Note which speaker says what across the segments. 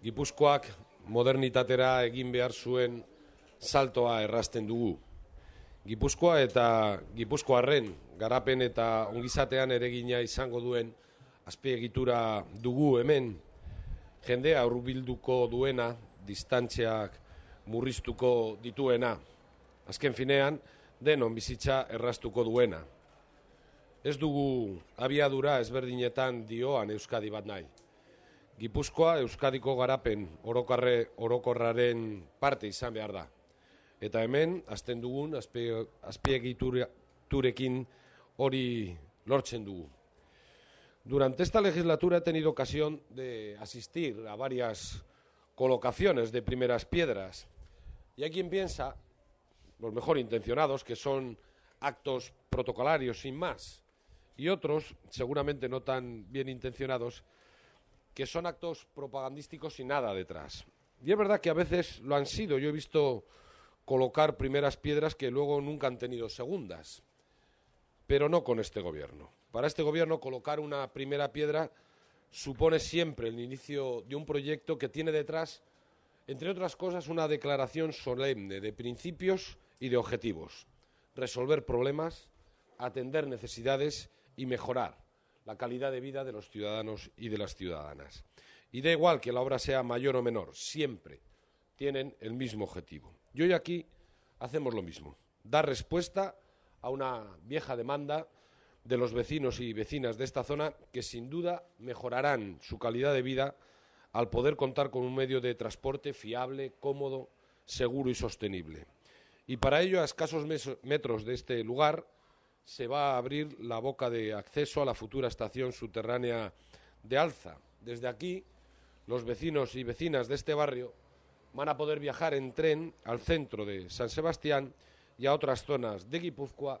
Speaker 1: Gipuzkoak modernitatera egin behar zuen saltoa errazten dugu. Gipuzkoa eta Gipuzkoarren garapen eta ongizatean eregina izango duen azpiegitura dugu hemen jendea aurbilduko duena, distantziak murriztuko dituena. Azken finean, den bizitza erraztuko duena. Ez dugu abiadura ezberdinetan dioan Euskadi bat nahi. Gipuzkoa Euskadiko garapen orokarre, parte izan behar da. Eta hemen, azten Durante esta legislatura he tenido ocasión de asistir a varias colocaciones de primeras piedras. Y hay quien piensa, los mejor intencionados, que son actos protocolarios sin más. Y otros, seguramente no tan bien intencionados, que son actos propagandísticos y nada detrás. Y es verdad que a veces lo han sido. Yo he visto colocar primeras piedras que luego nunca han tenido segundas, pero no con este gobierno. Para este gobierno colocar una primera piedra supone siempre el inicio de un proyecto que tiene detrás, entre otras cosas, una declaración solemne de principios y de objetivos, resolver problemas, atender necesidades y mejorar la calidad de vida de los ciudadanos y de las ciudadanas. Y da igual que la obra sea mayor o menor, siempre tienen el mismo objetivo. Y hoy aquí hacemos lo mismo, dar respuesta a una vieja demanda de los vecinos y vecinas de esta zona que sin duda mejorarán su calidad de vida al poder contar con un medio de transporte fiable, cómodo, seguro y sostenible. Y para ello, a escasos metros de este lugar, se va a abrir la boca de acceso a la futura estación subterránea de Alza. Desde aquí, los vecinos y vecinas de este barrio van a poder viajar en tren al centro de San Sebastián y a otras zonas de Guipúzcoa,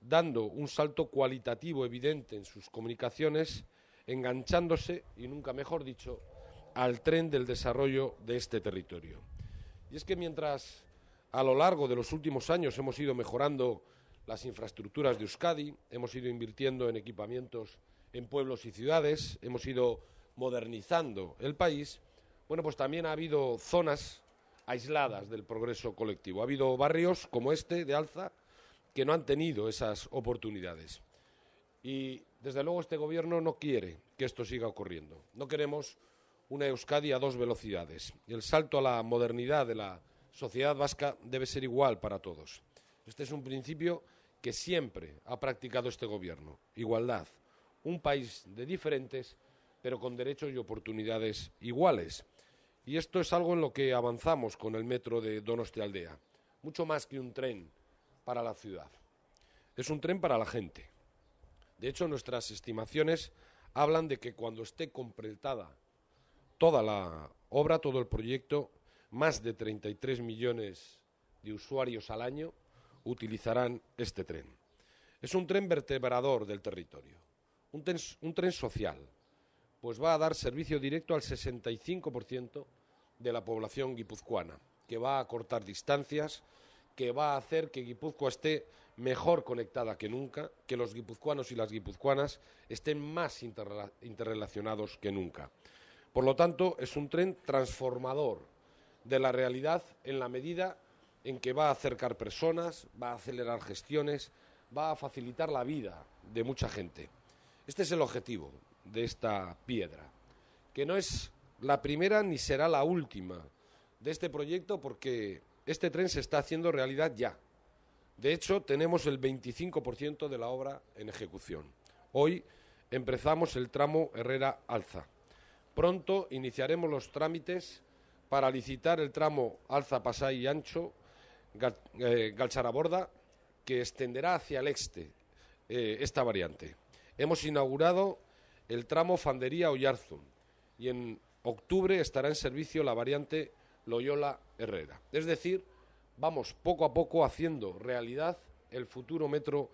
Speaker 1: dando un salto cualitativo evidente en sus comunicaciones, enganchándose, y nunca mejor dicho, al tren del desarrollo de este territorio. Y es que mientras a lo largo de los últimos años hemos ido mejorando las infraestructuras de Euskadi, hemos ido invirtiendo en equipamientos en pueblos y ciudades, hemos ido modernizando el país. Bueno, pues también ha habido zonas aisladas del progreso colectivo. Ha habido barrios como este de Alza que no han tenido esas oportunidades. Y desde luego este gobierno no quiere que esto siga ocurriendo. No queremos una Euskadi a dos velocidades. El salto a la modernidad de la sociedad vasca debe ser igual para todos. Este es un principio que siempre ha practicado este gobierno, igualdad, un país de diferentes, pero con derechos y oportunidades iguales. Y esto es algo en lo que avanzamos con el metro de Donostia Aldea, mucho más que un tren para la ciudad. Es un tren para la gente. De hecho, nuestras estimaciones hablan de que cuando esté completada toda la obra, todo el proyecto, más de 33 millones de usuarios al año utilizarán este tren. Es un tren vertebrador del territorio, un tren, social, pues va a dar servicio directo al 65% de la población guipuzcoana, que va a cortar distancias, que va a hacer que Guipúzcoa esté mejor conectada que nunca, que los guipuzcoanos y las guipuzcoanas estén más interrelacionados que nunca. Por lo tanto, es un tren transformador de la realidad en la medida en que va a acercar personas, va a acelerar gestiones, va a facilitar la vida de mucha gente. Este es el objetivo de esta piedra, que no es la primera ni será la última de este proyecto porque este tren se está haciendo realidad ya. De hecho, tenemos el 25% de la obra en ejecución. Hoy empezamos el tramo Herrera-Alza. Pronto iniciaremos los trámites para licitar el tramo Alza-Pasay Ancho eh, Galcharaborda, que extenderá hacia el este eh, esta variante. Hemos inaugurado el tramo Fandería-Oyarzum y en octubre estará en servicio la variante Loyola-Herrera. Es decir, vamos poco a poco haciendo realidad el futuro metro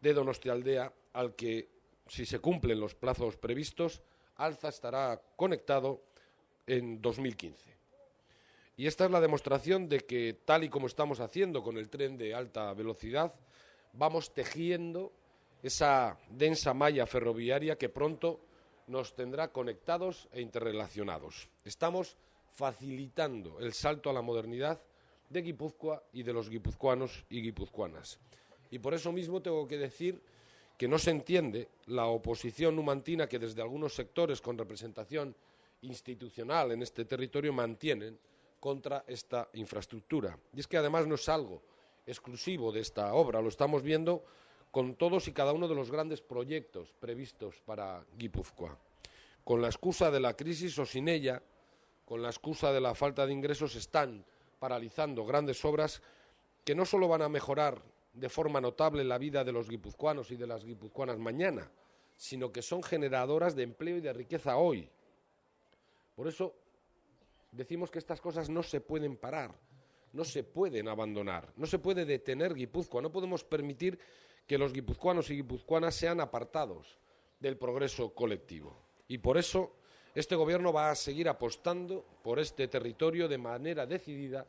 Speaker 1: de Donostialdea al que, si se cumplen los plazos previstos, Alza estará conectado en 2015. Y esta es la demostración de que tal y como estamos haciendo con el tren de alta velocidad, vamos tejiendo esa densa malla ferroviaria que pronto nos tendrá conectados e interrelacionados. Estamos facilitando el salto a la modernidad de Guipúzcoa y de los guipuzcoanos y guipuzcoanas. Y por eso mismo tengo que decir que no se entiende la oposición numantina que desde algunos sectores con representación institucional en este territorio mantienen contra esta infraestructura. Y es que además no es algo exclusivo de esta obra, lo estamos viendo con todos y cada uno de los grandes proyectos previstos para Guipúzcoa. Con la excusa de la crisis o sin ella, con la excusa de la falta de ingresos, están paralizando grandes obras que no solo van a mejorar de forma notable la vida de los guipuzcoanos y de las guipuzcoanas mañana, sino que son generadoras de empleo y de riqueza hoy. Por eso decimos que estas cosas no se pueden parar, no se pueden abandonar, no se puede detener Guipúzcoa, no podemos permitir que los guipuzcoanos y guipuzcoanas sean apartados del progreso colectivo. Y por eso este Gobierno va a seguir apostando por este territorio de manera decidida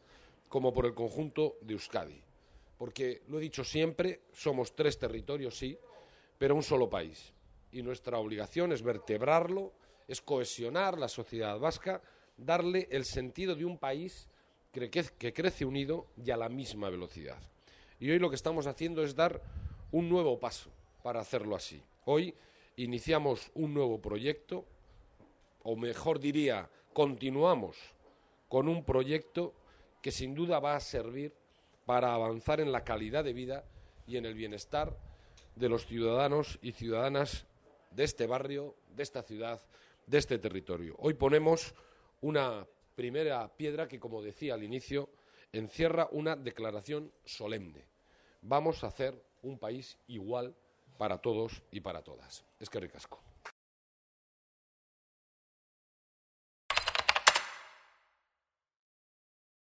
Speaker 1: como por el conjunto de Euskadi. Porque, lo he dicho siempre, somos tres territorios, sí, pero un solo país. Y nuestra obligación es vertebrarlo, es cohesionar la sociedad vasca darle el sentido de un país que, crece unido y a la misma velocidad. Y hoy lo que estamos haciendo es dar un nuevo paso para hacerlo así. Hoy iniciamos un nuevo proyecto, o mejor diría, continuamos con un proyecto que sin duda va a servir para avanzar en la calidad de vida y en el bienestar de los ciudadanos y ciudadanas de este barrio, de esta ciudad, de este territorio. Hoy ponemos una primera piedra que, como decía al inicio, encierra una declaración solemne. Vamos a hacer un país igual para todos y para todas. Es que ricasco.